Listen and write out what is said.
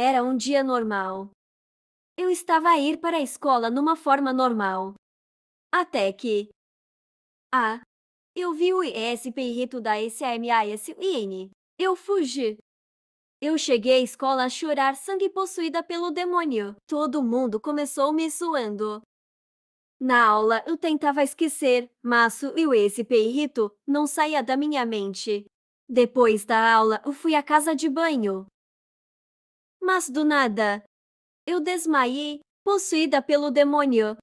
Era um dia normal. Eu estava a ir para a escola numa forma normal. Até que. Ah! Eu vi o ISPRito da SMASIN. Eu fugi. Eu cheguei à escola a chorar sangue possuída pelo demônio. Todo mundo começou me suando. Na aula eu tentava esquecer, mas o ISPRito não saía da minha mente. Depois da aula, eu fui à casa de banho. Mas do nada, eu desmaiei, possuída pelo demônio.